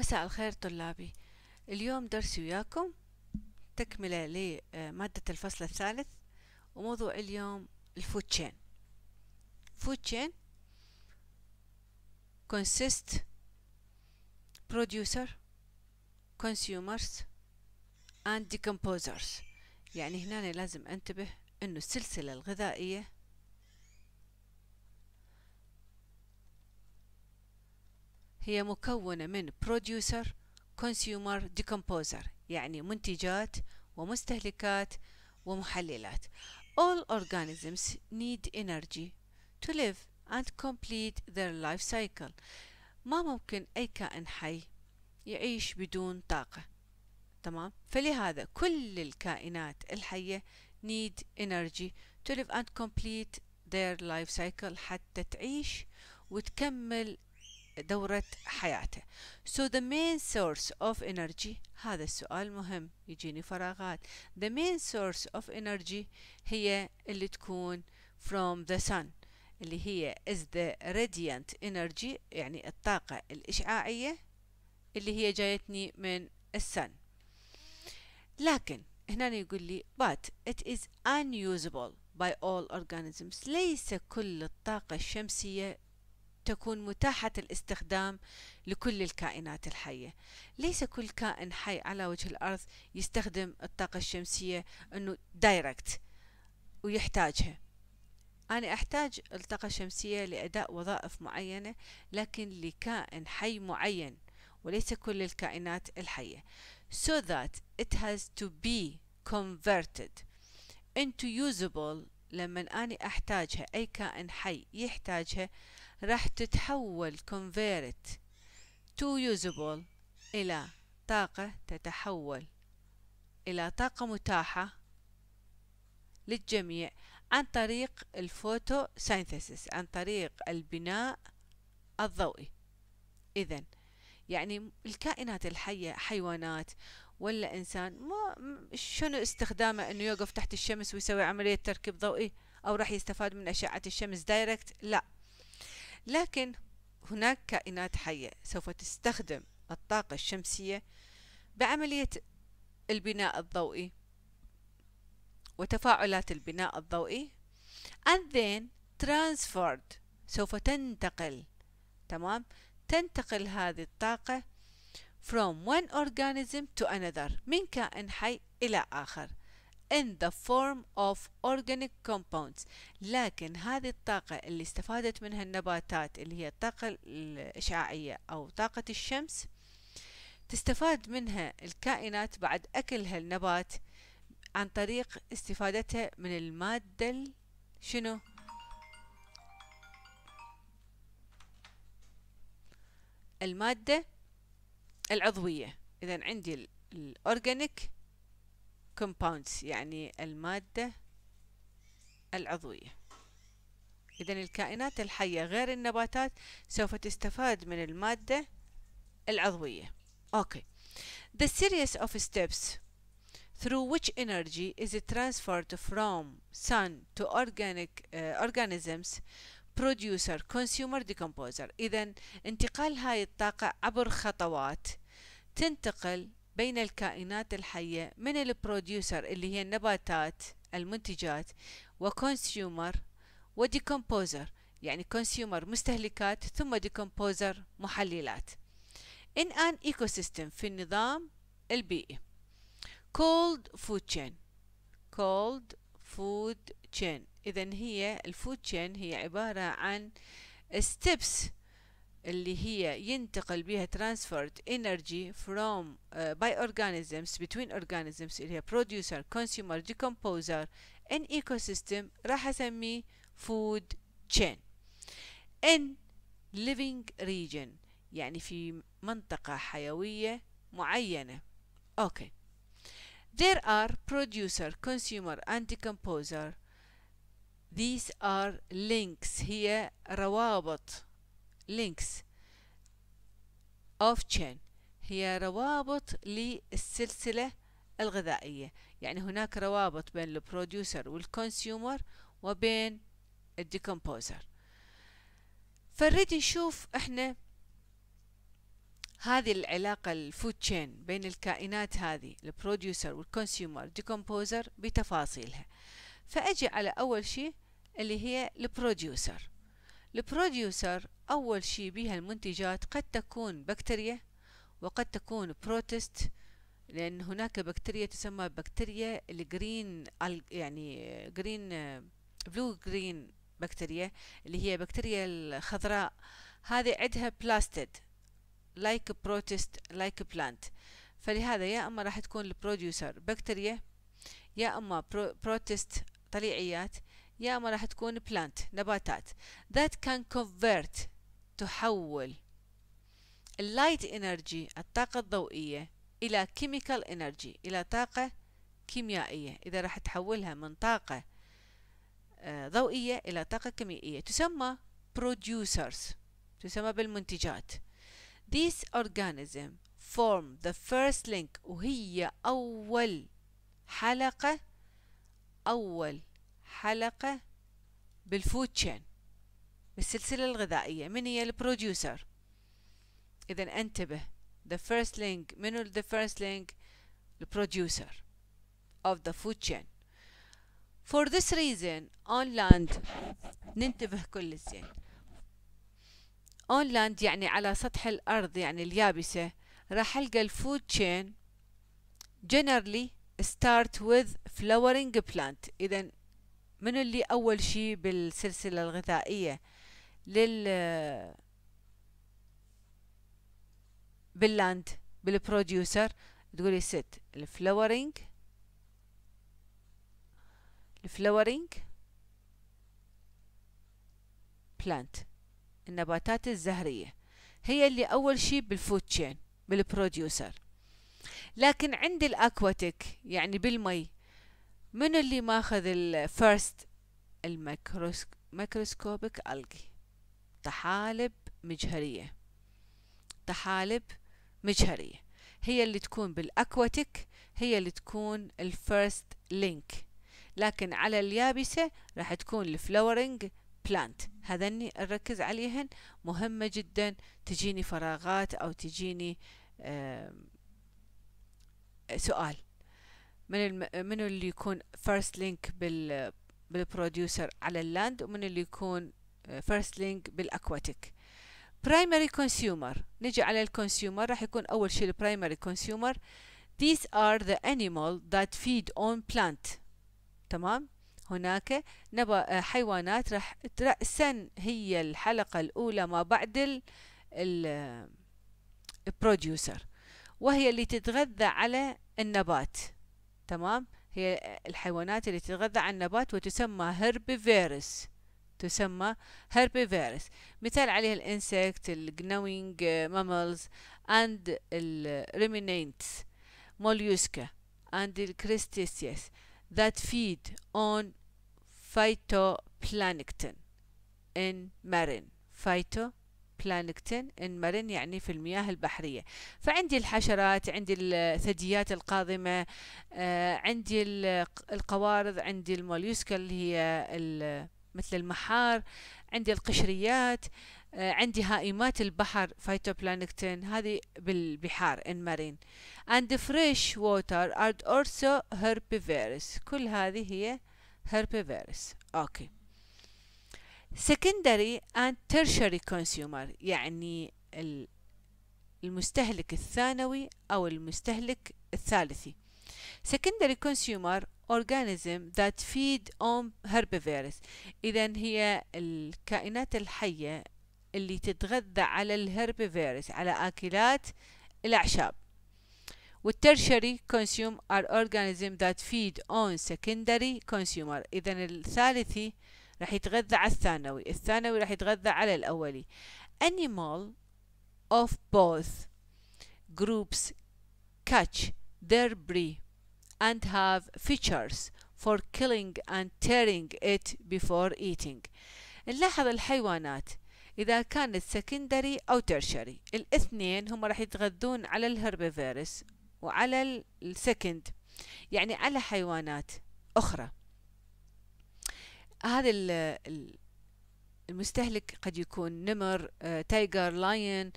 مساء الخير طلابي اليوم درسي وياكم تكملة لمادة الفصل الثالث وموضوع اليوم الفود تشين فود تشين كونسيست بروديوسر كونسيومرز اند ديكومبوزرز يعني هنا لازم انتبه انه السلسلة الغذائية هي مكونة من producer consumer decomposer يعني منتجات ومستهلكات ومحللات all organisms need energy to live and complete their life cycle ما ممكن أي كائن حي يعيش بدون طاقة تمام فلهذا كل الكائنات الحية need energy to live and complete their life cycle حتى تعيش وتكمل دورة حياته so the main source of energy هذا السؤال مهم يجيني فراغات the main source of energy هي اللي تكون from the sun اللي هي is the radiant energy يعني الطاقة الإشعاعية اللي هي جايتني من السن لكن هنا يقول لي but it is unusable by all organisms ليس كل الطاقة الشمسية تكون متاحة الاستخدام لكل الكائنات الحية ليس كل كائن حي على وجه الأرض يستخدم الطاقة الشمسية أنه دايركت ويحتاجها أنا أحتاج الطاقة الشمسية لأداء وظائف معينة لكن لكائن حي معين وليس كل الكائنات الحية so that it has to be converted into usable لمن أنا أحتاجها أي كائن حي يحتاجها راح تتحول convert to usable إلى طاقة تتحول إلى طاقة متاحة للجميع عن طريق الفوتو سينثيسيس عن طريق البناء الضوئي إذا يعني الكائنات الحية حيوانات ولا إنسان ما شنو استخدامه إنه يوقف تحت الشمس ويسوي عملية تركيب ضوئي أو راح يستفاد من أشعة الشمس دايركت لا لكن هناك كائنات حية سوف تستخدم الطاقة الشمسية بعملية البناء الضوئي وتفاعلات البناء الضوئي and then transferred سوف تنتقل تمام تنتقل هذه الطاقة from one organism to another من كائن حي إلى آخر in the form of organic compounds لكن هذه الطاقة اللي استفادت منها النباتات اللي هي الطاقة الإشعاعية أو طاقة الشمس تستفاد منها الكائنات بعد أكلها النبات عن طريق استفادتها من المادة شنو المادة العضوية إذا عندي الأورجانيك compounds يعني المادة العضوية إذا الكائنات الحية غير النباتات سوف تستفاد من المادة العضوية أوكي The series of steps through which energy is transferred from sun to organic uh, organisms producer consumer decomposer إذا انتقال هاي الطاقة عبر خطوات تنتقل بين الكائنات الحية من البروديوسر اللي هي النباتات المنتجات وكونسيومر وديكمبوزر يعني كونسيومر مستهلكات ثم ديكمبوزر محللات in an ecosystem في النظام البيئي cold food chain cold food chain إذا هي الفود chain هي عبارة عن steps اللي هي ينتقل بيها transferred energy from uh, by organisms between organisms اللي هي producer consumer decomposer in ecosystem راح اسميه food chain in living region يعني في منطقة حيوية معينة اوكي there are producer consumer and decomposer these are links هي روابط links of chain هي روابط للسلسلة الغذائية يعني هناك روابط بين البروديوسر والكونسيومر وبين الديكمبوزر فنريد نشوف احنا هذه العلاقة الفود تشين بين الكائنات هذه البروديوسر والكونسيومر ديكمبوزر بتفاصيلها فأجي على أول شيء اللي هي البروديوسر البروديوسر أول شي بيها المنتجات قد تكون بكتيريا وقد تكون بروتست لأن هناك بكتيريا تسمى بكتيريا الجرين يعني جرين بلو جرين بكتيريا اللي هي بكتيريا الخضراء هذه عندها بلاستيد لايك بروتست لايك بلانت فلهذا يا اما راح تكون البروديوسر بكتيريا يا اما برو بروتست طليعيات يا اما راح تكون بلانت نباتات that can convert تحول اللايت انرجي الطاقة الضوئية إلى chemical energy إلى طاقة كيميائية إذا راح تحولها من طاقة آه، ضوئية إلى طاقة كيميائية تسمى producers تسمى بالمنتجات This organism form the first link وهي أول حلقة أول حلقة بالفود تشين بالسلسلة الغذائية من هي البروديوسر إذا انتبه the first link منو the first link البروديوسر of the food chain for this reason on land ننتبه كل زين on land يعني على سطح الأرض يعني اليابسة راح ألقى الفود chain generally start with flowering plant إذا من اللي أول شي بالسلسلة الغذائية لل باللاند بالبروديوسر تقولي ست الفلورينج الفلورينج بلانت النباتات الزهرية هي اللي أول شي بالفود تشين بالبروديوسر لكن عند الأكواتيك يعني بالمي من اللي ماخذ الفيرست الميكروسكوبيك ألجي طحالب مجهرية طحالب مجهرية هي اللي تكون بالأكواتيك هي اللي تكون الفيرست لينك لكن على اليابسة راح تكون الفلورينج بلانت هذني نركز عليهن مهمة جدا تجيني فراغات أو تجيني سؤال من الم... من اللي يكون first link بال بالبروديوسر على اللاند ومن اللي يكون آه، first link بالاكواتيك primary consumer نجي على الكونسيومر راح يكون أول شيء primary consumer these are the animal that feed on plant تمام هناك نبا آه، حيوانات راح رأسا هي الحلقة الأولى ما بعد البروديوسر آه، وهي اللي تتغذى على النبات تمام هي الحيوانات اللي تتغذى على النبات وتسمى هربيفيروس تسمى هربيفيروس مثال عليها الانسكت الجنوينج ماملز اند الريمينينتس موليوسكا اند الكريستيسيس ذات فيد اون فايتو بلانكتن ان مارين فايتو بلانكتن انمرن يعني في المياه البحرية فعندي الحشرات عندي الثدييات القاضمة آه، عندي القوارض عندي الموليوسكا اللي هي مثل المحار عندي القشريات آه، عندي هائمات البحر فيتوبلانكتون هذه بالبحار ان مارين and fresh water are also herbivorous كل هذه هي herbivorous اوكي okay. secondary and tertiary consumer يعني المستهلك الثانوي أو المستهلك الثالثي secondary consumer organism that feed on herbivores إذا هي الكائنات الحية اللي تتغذى على الهربيفيرس على أكلات الأعشاب والترشري consume are organism that feed on secondary consumer إذا الثالثي راح يتغذى على الثانوي الثانوي راح يتغذى على الأولي animal of both groups catch their prey and have features for killing and tearing it before eating نلاحظ الحيوانات إذا كانت سكندري أو ترشري الاثنين هم راح يتغذون على الهربيفيروس وعلى السكند يعني على حيوانات أخرى هذا المستهلك قد يكون نمر آه، تايجر لاين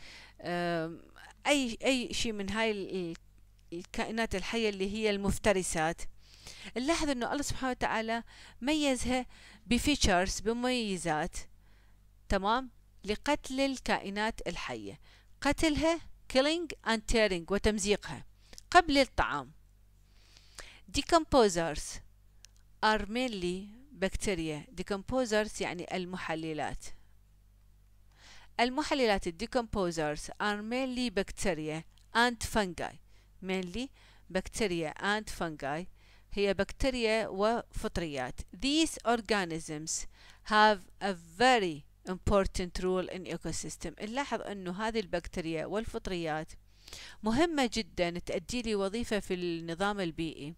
اي اي شيء من هاي الكائنات الحيه اللي هي المفترسات نلاحظ انه الله سبحانه وتعالى ميزها بفيتشرز بمميزات تمام لقتل الكائنات الحيه قتلها killing and tearing وتمزيقها قبل الطعام decomposers are mainly بكتيريا decomposers يعني المحللات المحللات الديكمبوزرز are mainly بكتيريا and fungi mainly بكتيريا and fungi هي بكتيريا وفطريات these organisms have a very important role in ecosystem نلاحظ انه هذه البكتيريا والفطريات مهمة جدا تؤدي لي وظيفة في النظام البيئي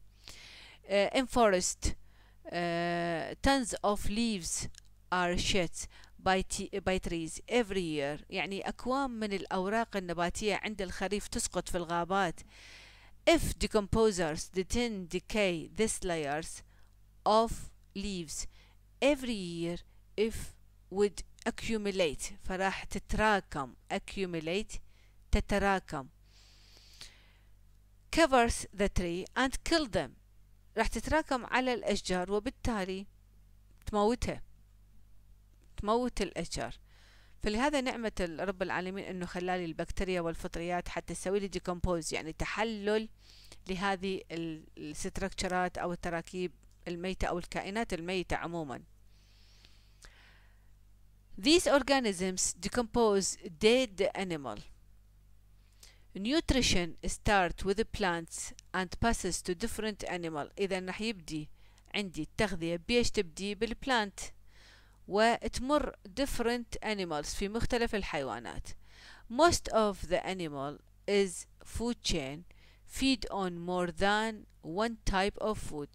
آه، in forest tons of leaves are shed by, by trees every year يعني أكوام من الأوراق النباتية عند الخريف تسقط في الغابات if decomposers detain decay these layers of leaves every year if would accumulate فراح تتراكم accumulate تتراكم covers the tree and kill them راح تتراكم على الأشجار وبالتالي تموتها تموت الأشجار فلهذا نعمة رب العالمين أنه خلالي البكتيريا والفطريات حتى تسوي لي ديكومبوز يعني تحلل لهذه الستركتشرات أو التراكيب الميتة أو الكائنات الميتة عموما These organisms decompose dead animals nutrition start with the plants and passes to different animal إذا راح يبدي عندي التغذية بيش تبدي بالplant وتمر different animals في مختلف الحيوانات most of the animal is food chain feed on more than one type of food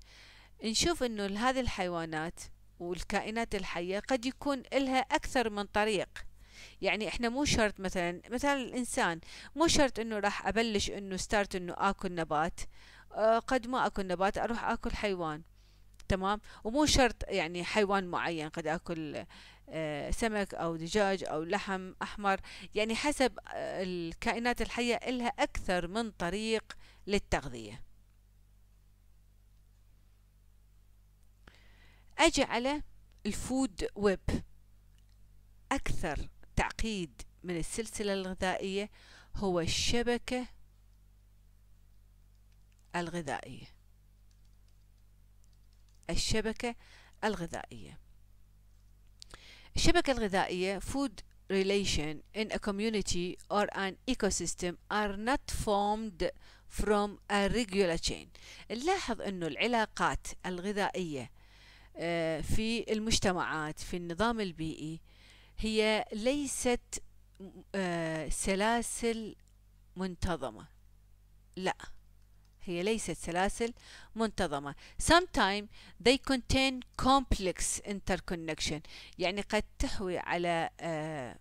نشوف انه هذه الحيوانات والكائنات الحية قد يكون لها أكثر من طريق يعني احنا مو شرط مثلا مثلا الانسان مو شرط انه راح ابلش انه ستارت انه اكل نبات آه، قد ما اكل نبات اروح اكل حيوان تمام ومو شرط يعني حيوان معين قد اكل آه، سمك او دجاج او لحم احمر يعني حسب آه، الكائنات الحيه إلها اكثر من طريق للتغذيه اجي على الفود ويب اكثر التعقيد من السلسلة الغذائية هو الشبكة الغذائية الشبكة الغذائية الشبكة الغذائية food relation in a community or an ecosystem are not formed from a regular chain نلاحظ أن العلاقات الغذائية آه، في المجتمعات في النظام البيئي هي ليست آه، سلاسل منتظمة لا هي ليست سلاسل منتظمة sometimes they contain complex interconnection يعني قد تحوي على آه،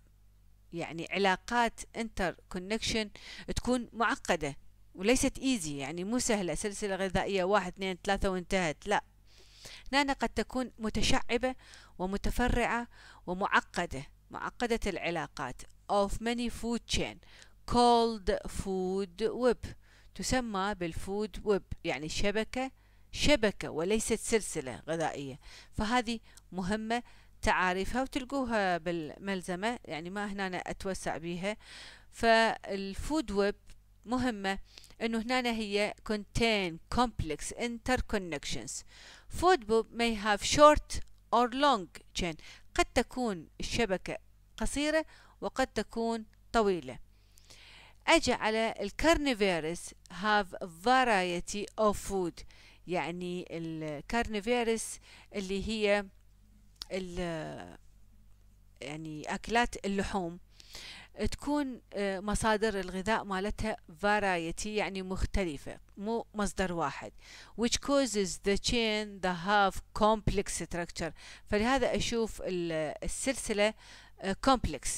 يعني علاقات interconnection تكون معقدة وليست easy يعني مو سهلة سلسلة غذائية واحد اثنين ثلاثة وانتهت لا نانا قد تكون متشعبة ومتفرعة ومعقدة معقدة العلاقات of many food chain called food web تسمى بالفود ويب يعني شبكة شبكة وليست سلسلة غذائية فهذه مهمة تعاريفها وتلقوها بالملزمة يعني ما هنا أتوسع بيها فالفود ويب مهمة أنه هنا هي contain complex interconnections Food bob may have short or long chain قد تكون الشبكة قصيرة وقد تكون طويلة أجي على الكارنيفيرس have variety of food يعني الكارنيفيرس اللي هي ال يعني أكلات اللحوم تكون مصادر الغذاء مالتها variety يعني مختلفة مو مصدر واحد which causes the chain the half complex structure فلهذا أشوف السلسلة complex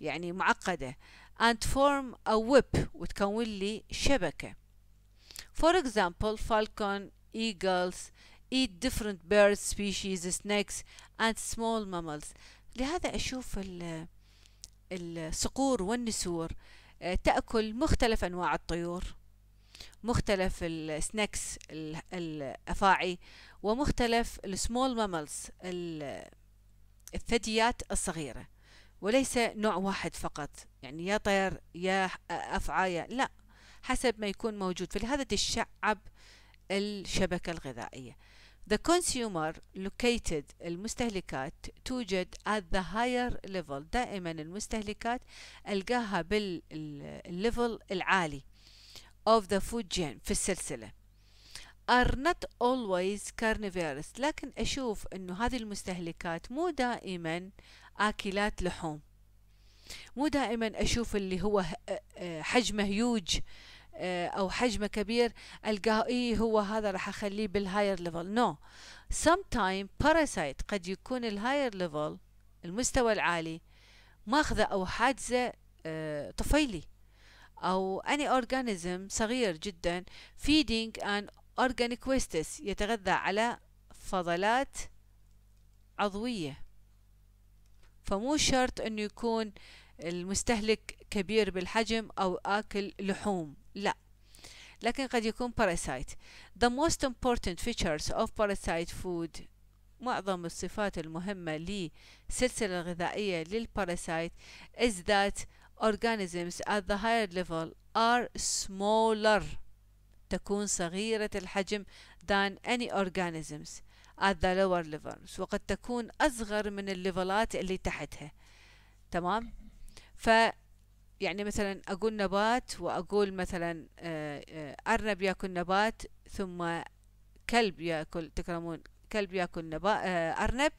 يعني معقدة and form a web وتكون لي شبكة for example falcon eagles eat different bird species snakes and small mammals لهذا أشوف ال الصقور والنسور آه، تأكل مختلف أنواع الطيور مختلف السناكس الأفاعي ومختلف السمول ماملز الثدييات الصغيرة وليس نوع واحد فقط يعني يا طير يا أفعى يا لا حسب ما يكون موجود فلهذا تشعب الشبكة الغذائية The consumer located المستهلكات توجد at the higher level دائما المستهلكات ألقاها بالليفل العالي of the food chain في السلسلة are not always carnivorous لكن أشوف أنه هذه المستهلكات مو دائما آكلات لحوم مو دائما أشوف اللي هو حجمه هيوج آه، او حجمه كبير القاه اي هو هذا راح اخليه بالهاير ليفل نو سم تايم باراسايت قد يكون الهاير ليفل المستوى العالي ماخذه او حاجزه آه، طفيلي او اني اورجانيزم صغير جدا feeding ان organic wastes يتغذى على فضلات عضويه فمو شرط انه يكون المستهلك كبير بالحجم أو آكل لحوم لا لكن قد يكون parasite the most important features of parasite food معظم الصفات المهمة للسلسلة الغذائية للباراسايت is that organisms at the higher level are smaller تكون صغيرة الحجم than any organisms at the lower levels وقد تكون أصغر من الليفلات اللي تحتها تمام ف يعني مثلا أقول نبات وأقول مثلا آه، آه، أرنب يأكل نبات ثم كلب يأكل تكرمون كلب يأكل نبات آه، أرنب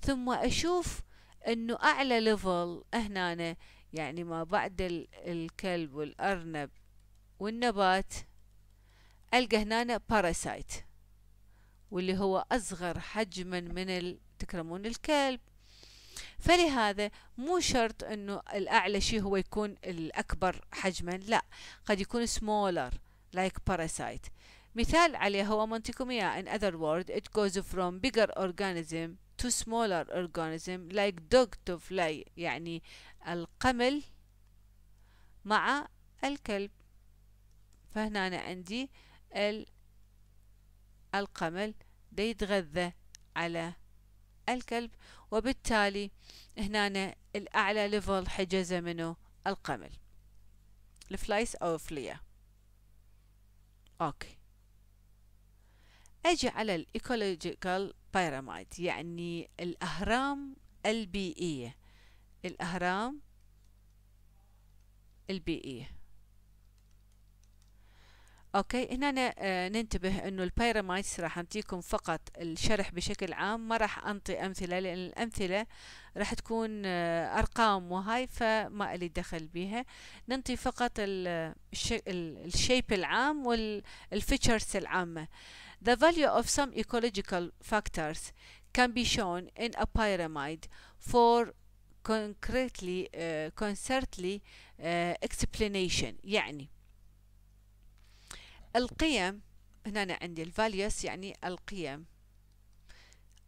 ثم أشوف أنه أعلى ليفل هنا يعني ما بعد الكلب والأرنب والنبات ألقى هنا باراسايت واللي هو أصغر حجما من تكرمون الكلب فلهذا مو شرط انه الاعلى شيء هو يكون الاكبر حجما لا قد يكون smaller like parasite مثال عليه هو منطقكم in other words it goes from bigger organism to smaller organism like dog to fly يعني القمل مع الكلب فهنا أنا عندي القمل ده يتغذى على الكلب وبالتالي هنا الأعلى ليفل حجزه منه القمل الفلايس أو فليا أوكي أجي على الإيكولوجيكال بيراميد يعني الأهرام البيئية الأهرام البيئية اوكي هنا آه، ننتبه انه البيراميدز راح انطيكم فقط الشرح بشكل عام ما راح انطي امثله لان الامثله راح تكون آه، ارقام وهاي فما الي دخل بيها ننطي فقط الشيب العام والفيتشرز العامه The value of some ecological factors can be shown in a pyramid for concretely uh, آه، concretely uh, explanation يعني القيم هنا أنا عندي values يعني القيم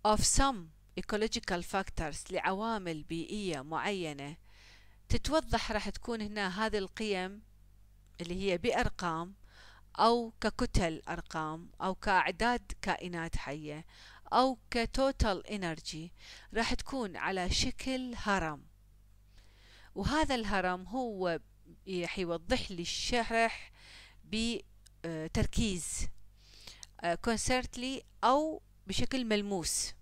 of some ecological factors لعوامل بيئية معينة تتوضح راح تكون هنا هذه القيم اللي هي بأرقام أو ككتل أرقام أو كأعداد كائنات حية أو كتوتال إنرجي راح تكون على شكل هرم وهذا الهرم هو حيوضح لي الشرح آه، تركيز كونسرتلي آه، أو بشكل ملموس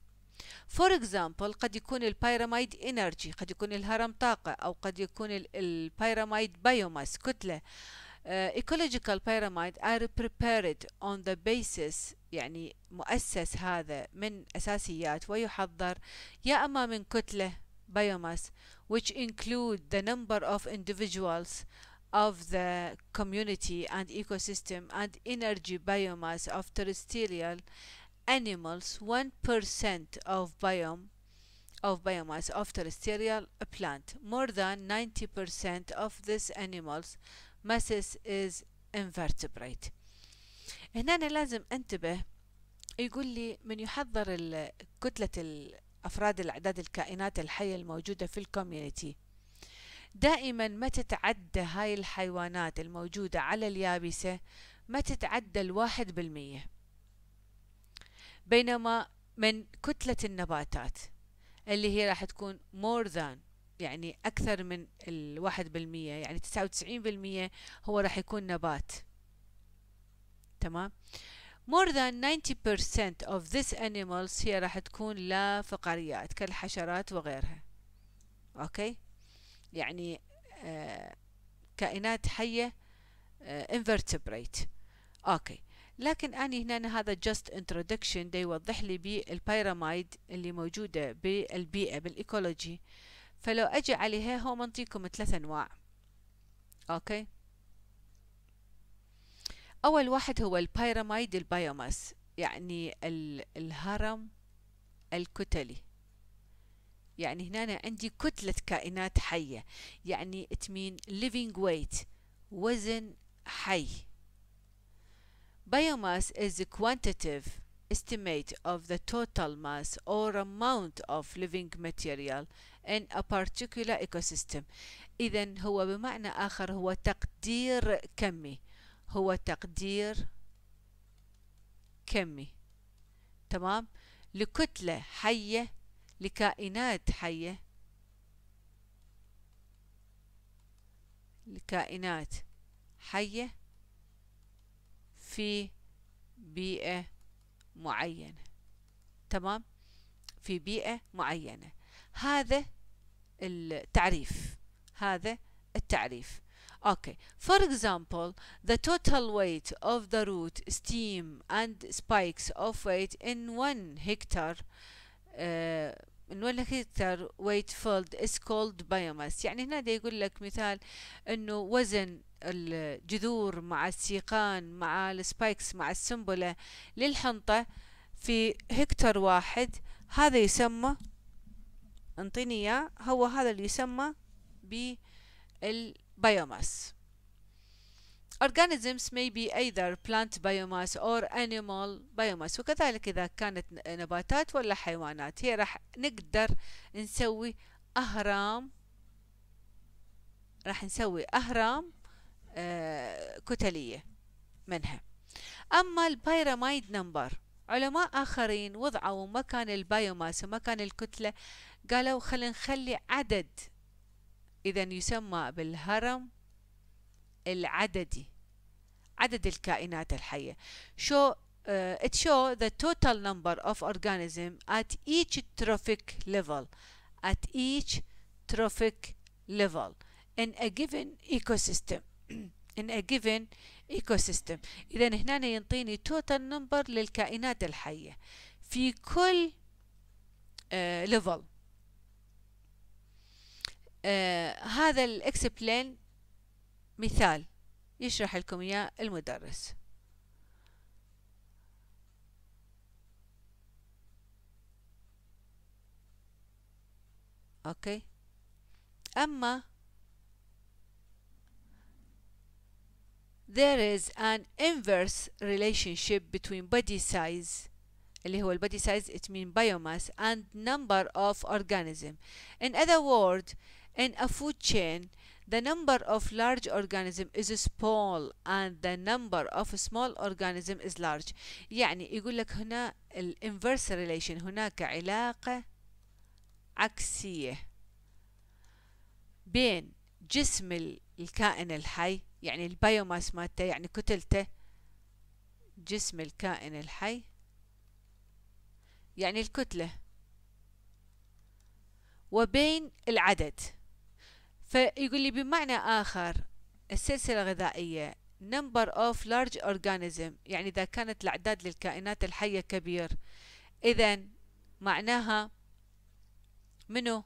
فور اكزامبل قد يكون البيراميد انرجي قد يكون الهرم طاقة أو قد يكون البيراميد بايوماس كتلة ايكولوجيكال بيراميد ار prepared اون ذا بيسس يعني مؤسس هذا من أساسيات ويحضر يا أما من كتلة biomass which include the number of individuals of the community and ecosystem and energy biomass of terrestrial animals 1% of biome of biomass of terrestrial plant. More than 90% of this animals masses is invertebrate. هنا أنا لازم انتبه يقول لي من يحضر كتلة أفراد الأعداد الكائنات الحية الموجودة في الكوميونيتي دائما ما تتعدى هاي الحيوانات الموجودة على اليابسة ما تتعدى الواحد بالمية بينما من كتلة النباتات اللي هي راح تكون more than يعني أكثر من الواحد بالمية يعني تسعة وتسعين بالمية هو راح يكون نبات تمام more than 90% of these animals هي راح تكون لا فقريات كالحشرات وغيرها أوكي يعني آه، كائنات حية انفرتبريت آه، اوكي لكن اني هنا هذا جاست انترودكشن دا يوضح لي بالبيراميد اللي موجودة بالبيئة بالايكولوجي فلو اجي عليها هو منطيكم ثلاث انواع اوكي اول واحد هو البيراميد البايوماس يعني الهرم الكتلي يعني هنا أنا عندي كتلة كائنات حية يعني it mean living weight وزن حي Biomass is a quantitative estimate of the total mass or amount of living material in a particular ecosystem إذا هو بمعنى آخر هو تقدير كمي هو تقدير كمي تمام لكتلة حية لكائنات حية لكائنات حية في بيئة معينة تمام في بيئة معينة هذا التعريف هذا التعريف Okay. For example, the total weight of the root, steam, and spikes of weight in one hectare uh, وين كتر ويت فولد is كولد biomass يعني هنا دا يقول لك مثال انه وزن الجذور مع السيقان مع السبايكس مع السنبلة للحنطة في هكتر واحد هذا يسمى انطيني اياه هو هذا اللي يسمى بالبيوماس Organisms may be either plant biomass or animal biomass وكذلك إذا كانت نباتات ولا حيوانات هي راح نقدر نسوي أهرام راح نسوي أهرام آه، كتلية منها أما البيراميد نمبر علماء آخرين وضعوا مكان البيوماس ومكان الكتلة قالوا خلينا نخلي عدد إذا يسمى بالهرم العددي عدد الكائنات الحية show uh, it show the total number of organism at each trophic level at each trophic level in a given ecosystem in a given ecosystem إذا هنا ينطيني total number للكائنات الحية في كل uh, level uh, هذا الاكسبلين مثال يشرح لكم إياه المدرس أوكي أما there is an inverse relationship between body size اللي هو body size it means biomass and number of organism in other words in a food chain The number of large organism is small and the number of small organism is large يعني يقول لك هنا inverse relation هناك علاقة عكسية بين جسم الكائن الحي يعني البيوماس مالته يعني كتلته جسم الكائن الحي يعني الكتلة وبين العدد فيقول لي بمعنى آخر السلسلة الغذائية number of large organism يعني إذا كانت الأعداد للكائنات الحية كبير إذا معناها منو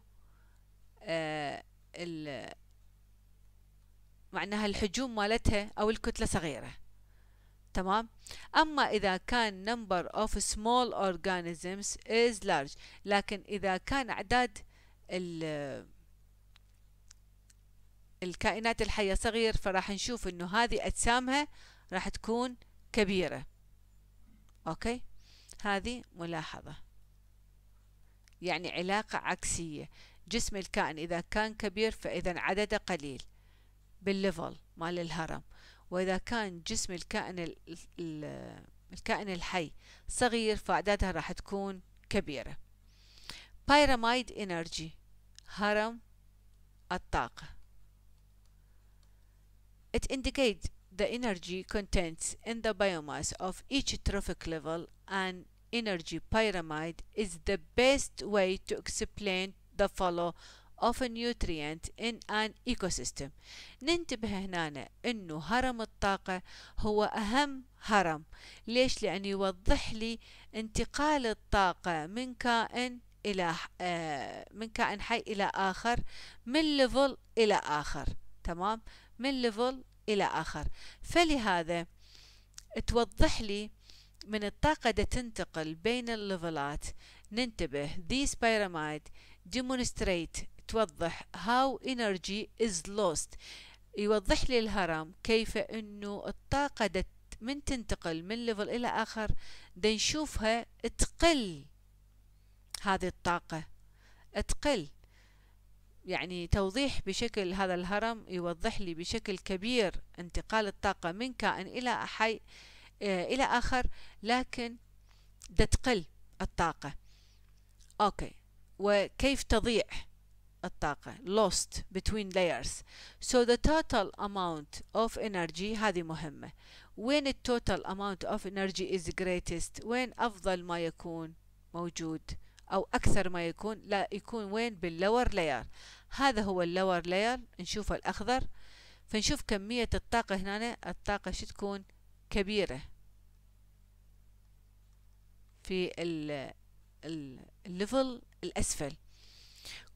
آه معناها الحجوم مالتها أو الكتلة صغيرة تمام أما إذا كان number of small organisms is large لكن إذا كان أعداد ال الكائنات الحية صغير فراح نشوف انه هذه اجسامها راح تكون كبيرة اوكي هذه ملاحظة يعني علاقة عكسية جسم الكائن اذا كان كبير فاذا عدده قليل بالليفل مال الهرم واذا كان جسم الكائن الكائن الحي صغير فأعدادها راح تكون كبيرة بيراميد انرجي هرم الطاقة It indicates the energy contents in the biomass of each trophic level and energy pyramid is the best way to explain the follow of a nutrient in an ecosystem ننتبه هنا انه هرم الطاقة هو اهم هرم ليش لان يوضح لي انتقال الطاقة من كائن الى من كائن حي الى اخر من ليفل الى اخر تمام من ليفل إلى آخر فلهذا توضح لي من الطاقة دا تنتقل بين الليفلات ننتبه this pyramid demonstrate توضح how energy is lost يوضح لي الهرم كيف انه الطاقة دا من تنتقل من ليفل الى اخر دا نشوفها تقل هذه الطاقة تقل يعني توضيح بشكل هذا الهرم يوضح لي بشكل كبير انتقال الطاقة من كائن إلى حي آه، إلى آخر لكن تقل الطاقة أوكي وكيف تضيع الطاقة lost between layers so the total amount of energy هذه مهمة وين ال total amount of energy is greatest وين أفضل ما يكون موجود أو أكثر ما يكون لا يكون وين باللور layer هذا هو اللور لاير نشوفه الأخضر فنشوف كمية الطاقة هنا الطاقة شو تكون كبيرة في الليفل الأسفل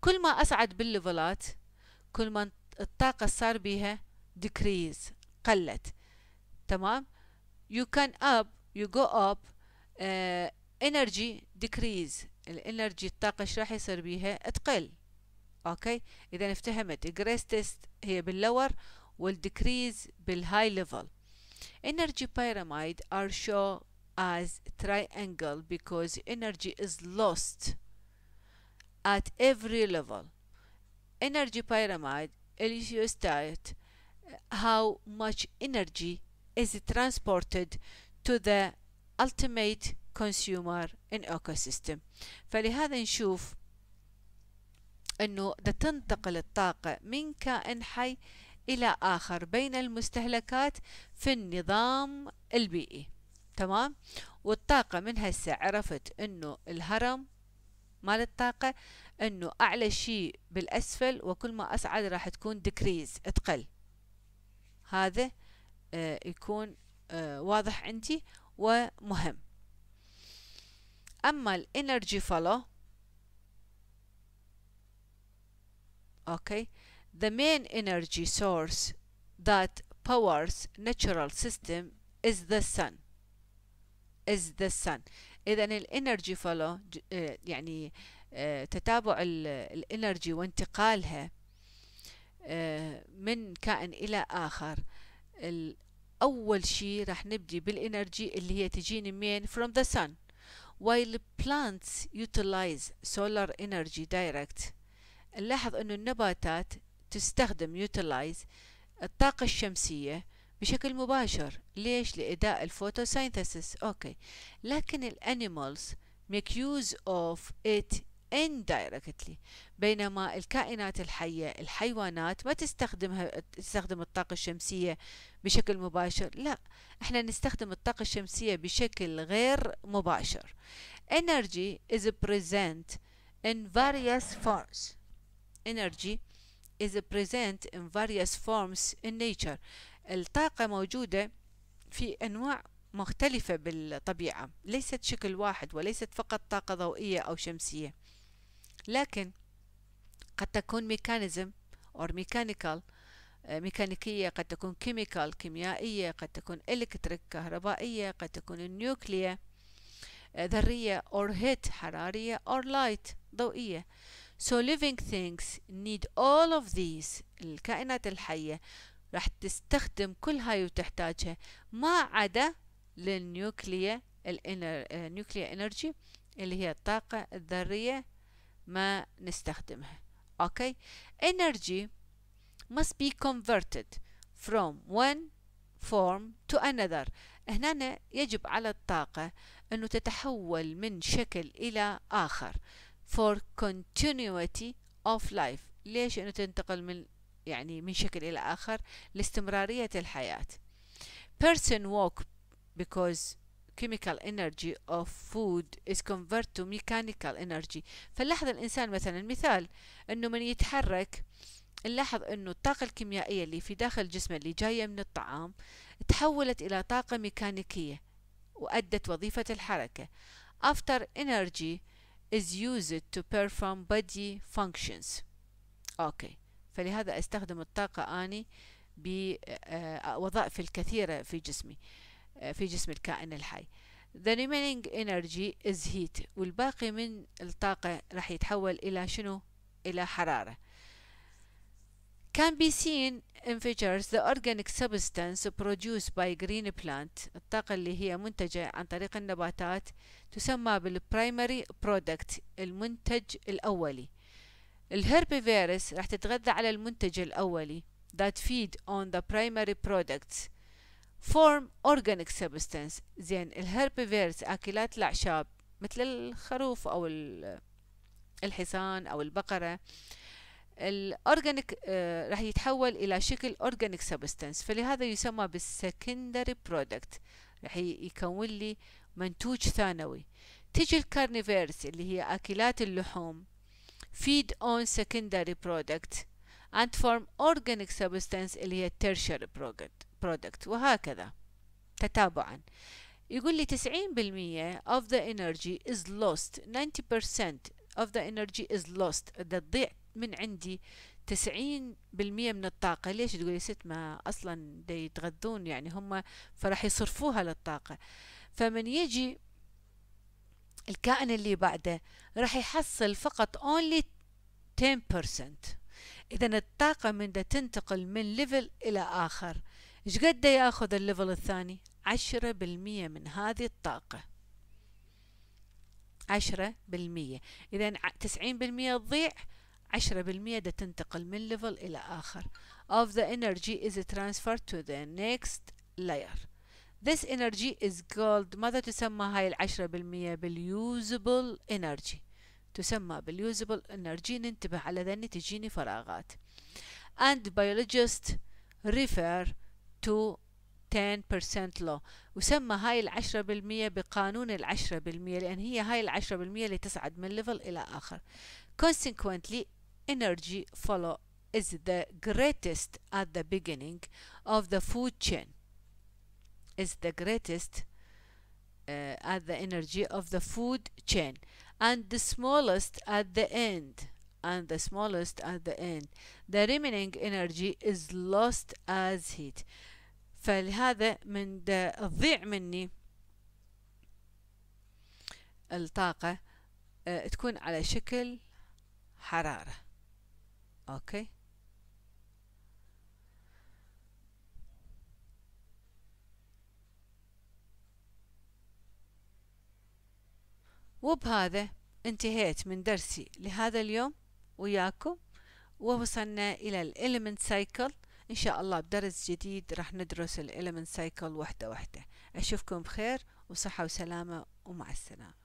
كل ما أصعد بالليفلات كل ما الطاقة صار بيها decrease قلت تمام you can up you go up uh, energy decrease الانرجي الطاقة ايش راح يصير بيها تقل Okay, then if the اوكي اذا here below will decrease والديكريز high level. energy pyramid are shown as triangle because energy is lost at every level energy pyramid illustrates how much energy is transported to the ultimate consumer in ecosystem فلهذا نشوف أنه ده تنتقل الطاقة من كائن حي إلى آخر بين المستهلكات في النظام البيئي تمام والطاقة من هسه عرفت أنه الهرم مال الطاقة أنه أعلى شيء بالأسفل وكل ما أصعد راح تكون ديكريز تقل هذا آه، يكون آه، واضح عندي ومهم أما الانرجي فلو okay the main energy source that powers natural system is the sun is the sun اذا الانرجي فلو يعني تتابع الانرجي وانتقالها من كائن الى اخر اول شيء راح نبدي بالانرجي اللي هي تجيني من from the sun while plants utilize solar energy direct نلاحظ أن النباتات تستخدم utilize الطاقة الشمسية بشكل مباشر ليش لإداء الفوتوسينثيسيس أوكي لكن الأنيمالز make use of it indirectly بينما الكائنات الحية الحيوانات ما تستخدمها تستخدم الطاقة الشمسية بشكل مباشر لا احنا نستخدم الطاقة الشمسية بشكل غير مباشر energy is present in various forms energy is present in various forms in nature الطاقة موجودة في أنواع مختلفة بالطبيعة ليست شكل واحد وليست فقط طاقة ضوئية أو شمسية لكن قد تكون ميكانيزم أو ميكانيكال ميكانيكية قد تكون كيميكال كيميائية قد تكون إلكتريك كهربائية قد تكون النيوكلية ذرية أو هيت حرارية أو لايت ضوئية So living things need all of these الكائنات الحية راح تستخدم كل هاي وتحتاجها ما عدا للنيوكليا النيوكليا انرجي اللي هي الطاقة الذرية ما نستخدمها اوكي energy must be converted from one form to another هنا يجب على الطاقة أنه تتحول من شكل إلى آخر for continuity of life ليش انه تنتقل من يعني من شكل الى اخر لاستمرارية الحياة person walk because chemical energy of food is converted to mechanical energy فلاحظ الإنسان مثلا مثال أنه من يتحرك نلاحظ أنه الطاقة الكيميائية اللي في داخل الجسم اللي جاية من الطعام تحولت إلى طاقة ميكانيكية وأدت وظيفة الحركة after energy is used to perform body functions أوكي فلهذا أستخدم الطاقة أني بوظائف آه، آه، الكثيرة في جسمي آه، في جسم الكائن الحي The remaining energy is heat والباقي من الطاقة راح يتحول إلى شنو؟ إلى حرارة can be seen in features the organic substance produced by green plant الطاقة اللي هي منتجة عن طريق النباتات تسمى primary product المنتج الأولي الهربيفيروس راح تتغذى على المنتج الأولي that feed on the primary products form organic substance زين الهربيفيروس أكلات الأعشاب مثل الخروف أو الحصان أو البقرة الاورجانيك آه، راح يتحول الى شكل اورجانيك سبستانس فلهذا يسمى بالسكندري برودكت راح يكون لي منتوج ثانوي تيجي الكارنيفيرس اللي هي اكلات اللحوم feed on secondary product and form organic substance اللي هي tertiary product وهكذا تتابعا يقول لي بالمية of the energy is lost 90% of the energy is lost تضيع من عندي تسعين بالمية من الطاقة ليش تقولي ست ما أصلا دي يتغذون يعني هم فراح يصرفوها للطاقة فمن يجي الكائن اللي بعده راح يحصل فقط only 10% إذا الطاقة من ده تنتقل من ليفل إلى آخر إيش قد ياخذ الليفل الثاني عشرة بالمية من هذه الطاقة عشرة بالمية إذا تسعين بالمية تضيع عشرة بالمية ده تنتقل من ليفل إلى آخر of the energy is transferred to the next layer this energy is called ماذا تسمى هاي العشرة بالمية باليوزبل energy تسمى باليوزبل energy ننتبه على ذني تجيني فراغات and biologists refer to 10% law وسمى هاي العشرة بالمية بقانون العشرة بالمية لأن هي هاي العشرة بالمية اللي تصعد من ليفل إلى آخر consequently energy follow is the greatest at the beginning of the food chain is the greatest uh, at the energy of the food chain and the smallest at the end and the smallest at the end the remaining energy is lost as heat فلهذا من الضيع مني الطاقة تكون على شكل حرارة اوكي وبهذا انتهيت من درسي لهذا اليوم وياكم ووصلنا إلى الإلمنت سايكل إن شاء الله بدرس جديد راح ندرس الإلمنت سايكل وحدة وحدة أشوفكم بخير وصحة وسلامة ومع السلامة